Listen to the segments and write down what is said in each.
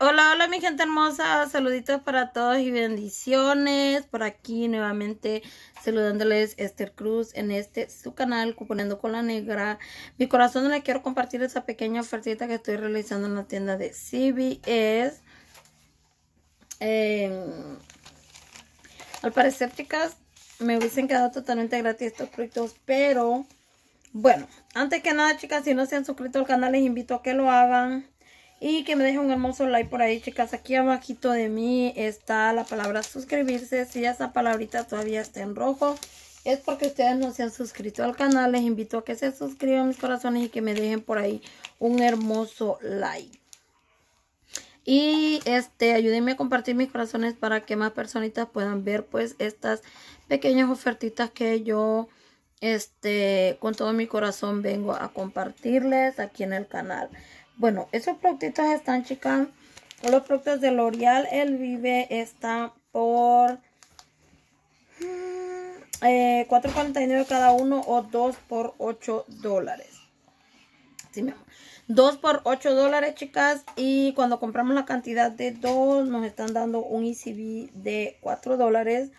Hola, hola mi gente hermosa, saluditos para todos y bendiciones. Por aquí nuevamente saludándoles Esther Cruz en este su canal componiendo con la Negra. Mi corazón le quiero compartir esta pequeña ofertita que estoy realizando en la tienda de CBS. Em, al parecer chicas, me hubiesen quedado totalmente gratis estos productos, pero bueno, antes que nada chicas, si no se han suscrito al canal les invito a que lo hagan y que me dejen un hermoso like por ahí, chicas. Aquí abajito de mí está la palabra suscribirse. Si esa palabrita todavía está en rojo, es porque ustedes no se han suscrito al canal. Les invito a que se suscriban mis corazones y que me dejen por ahí un hermoso like. Y este, ayúdenme a compartir mis corazones para que más personitas puedan ver pues estas pequeñas ofertitas que yo este, con todo mi corazón vengo a compartirles aquí en el canal. Bueno, esos productos están, chicas. Los productos de L'Oreal El Vive están por 4.49 mm, eh, cada uno o 2 por 8 dólares. 2 por 8 dólares, chicas. Y cuando compramos la cantidad de 2, nos están dando un ECB de 4 dólares.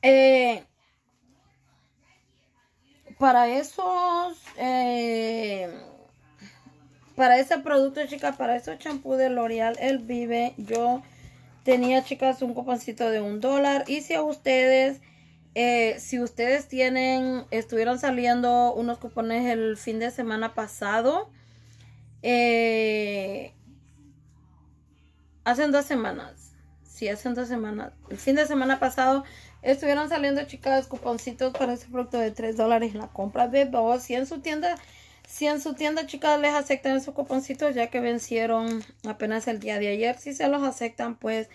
Eh, para esos... Eh, para ese producto, chicas, para este champú de L'Oreal El Vive, yo tenía, chicas, un cuponcito de un dólar. Y si a ustedes, eh, si ustedes tienen, estuvieron saliendo unos cupones el fin de semana pasado, eh, hacen dos semanas. Sí, hacen dos semanas. El fin de semana pasado estuvieron saliendo, chicas, cuponcitos para ese producto de 3 dólares en la compra de dos. y en su tienda si en su tienda, chicas, les aceptan esos cuponcitos ya que vencieron apenas el día de ayer, si se los aceptan, pues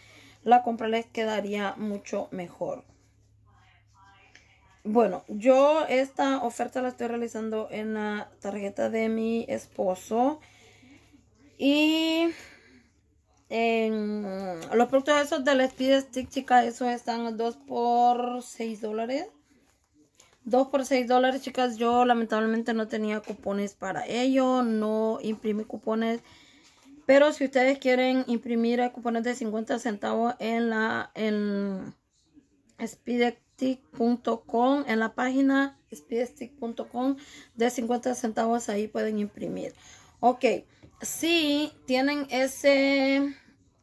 la compra les quedaría mucho mejor. Bueno, yo esta oferta la estoy realizando en la tarjeta de mi esposo. Y en los productos esos de Speed Stick, chicas, esos están 2 por 6 dólares. 2 por 6 dólares, chicas. Yo lamentablemente no tenía cupones para ello. No imprimí cupones. Pero si ustedes quieren imprimir cupones de 50 centavos en la en speedstick.com, en la página speedstick.com de 50 centavos, ahí pueden imprimir. Ok, si tienen ese,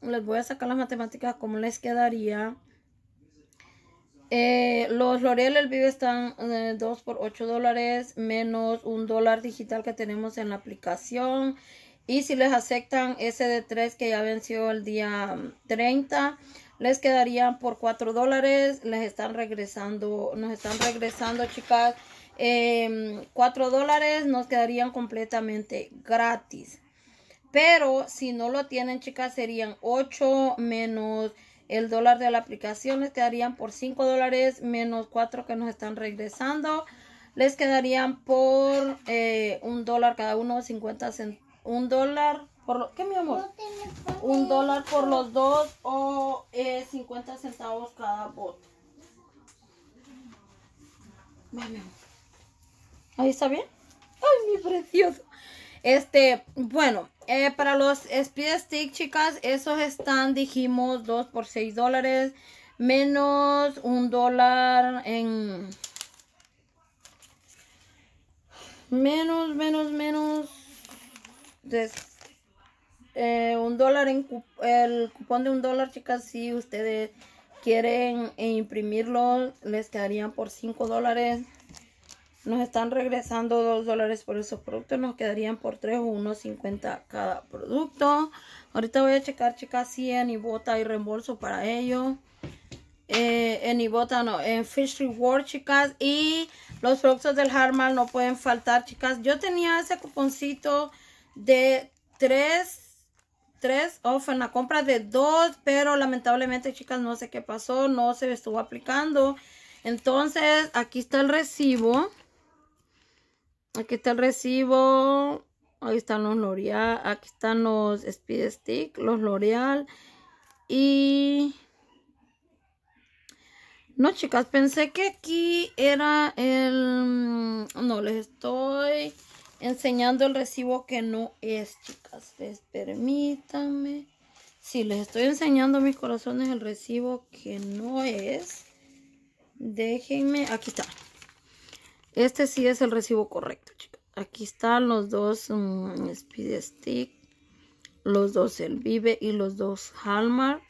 les voy a sacar las matemáticas, como les quedaría eh, los L'Oreal Vivo están eh, 2 por 8 dólares menos un dólar digital que tenemos en la aplicación. Y si les aceptan ese de 3 que ya venció el día 30, mm, les quedarían por 4 dólares. Les están regresando, nos están regresando, chicas. Eh, em, 4 dólares nos quedarían completamente gratis. Pero si no lo tienen, chicas, serían 8 menos el dólar de la aplicación les quedarían por 5 dólares menos 4 que nos están regresando. Les quedarían por eh, un dólar cada uno, 50 centavos. Un dólar por lo, ¿Qué, mi amor? Un dólar por los dos o eh, 50 centavos cada bot Ahí está bien. Ay, mi precioso. Este, bueno, eh, para los speed stick, chicas, esos están, dijimos, 2 por 6 dólares. Menos un dólar en... Menos, menos, menos... Eh, un dólar en... el cupón de un dólar, chicas, si ustedes quieren eh, imprimirlo, les quedarían por cinco dólares. Nos están regresando 2 dólares por esos productos. Nos quedarían por 3 o 1.50 cada producto. Ahorita voy a checar, chicas, si en Ibota hay reembolso para ello. Eh, en Ibota no, en Fish Reward, chicas. Y los productos del Harmal no pueden faltar, chicas. Yo tenía ese cuponcito de 3 3 off en la compra de 2, pero lamentablemente, chicas, no sé qué pasó, no se estuvo aplicando. Entonces, aquí está el recibo. Aquí está el recibo. Ahí están los L'Oreal. Aquí están los Speed Stick, los L'Oreal. Y... No, chicas, pensé que aquí era el... Mm, no, les estoy enseñando el recibo que no es, chicas. Les permítanme. Sí, les estoy enseñando mis corazones el recibo que no es. Déjenme, aquí está. Este sí es el recibo correcto, chicas. Aquí están los dos mm, Speed Stick, los dos El Vive y los dos Halmar.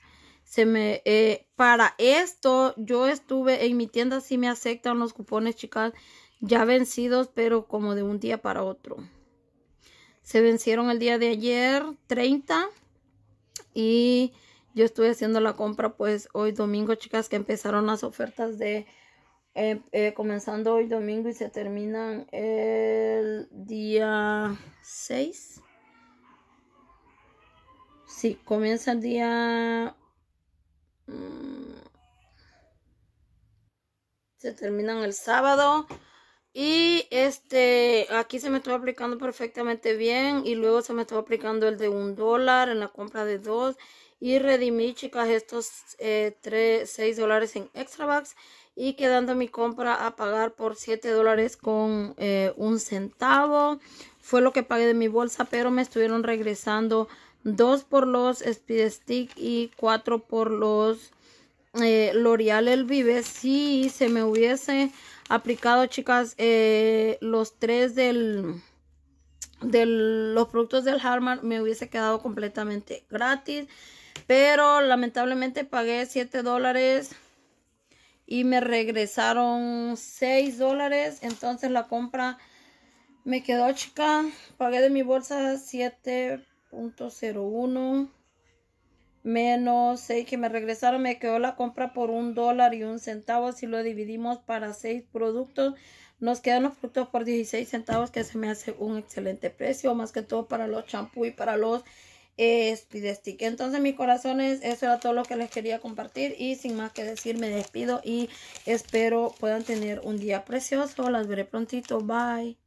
Se me, eh, para esto, yo estuve en mi tienda, sí me aceptan los cupones, chicas, ya vencidos, pero como de un día para otro. Se vencieron el día de ayer, 30. Y yo estuve haciendo la compra, pues, hoy domingo, chicas, que empezaron las ofertas de eh, eh, comenzando hoy domingo y se terminan el día 6. Si comienza el día... Mm, se terminan el sábado. Y este, aquí se me está aplicando perfectamente bien y luego se me está aplicando el de un dólar en la compra de dos y redimí, chicas, estos eh, tres 3, 6 dólares en extra bucks y quedando mi compra a pagar por 7 dólares con eh, un centavo. Fue lo que pagué de mi bolsa, pero me estuvieron regresando dos por los Speed Stick y cuatro por los eh, L'Oreal El Vive. Si se me hubiese aplicado, chicas, los tres del de los productos del Harman me hubiese quedado completamente gratis. Pero lamentablemente pagué 7 dólares y me regresaron 6 dólares. Entonces la compra me quedó chica. Pagué de mi bolsa 7.01 menos 6 que me regresaron. Me quedó la compra por un dólar y un centavo. Si lo dividimos para 6 productos nos quedan los productos por 16 centavos que se me hace un excelente precio, más que todo para los champú y para los eh, speed stick. Entonces mis corazones, eso era todo lo que les quería compartir y sin más que decir me despido y espero puedan tener un día precioso. Las veré prontito, bye.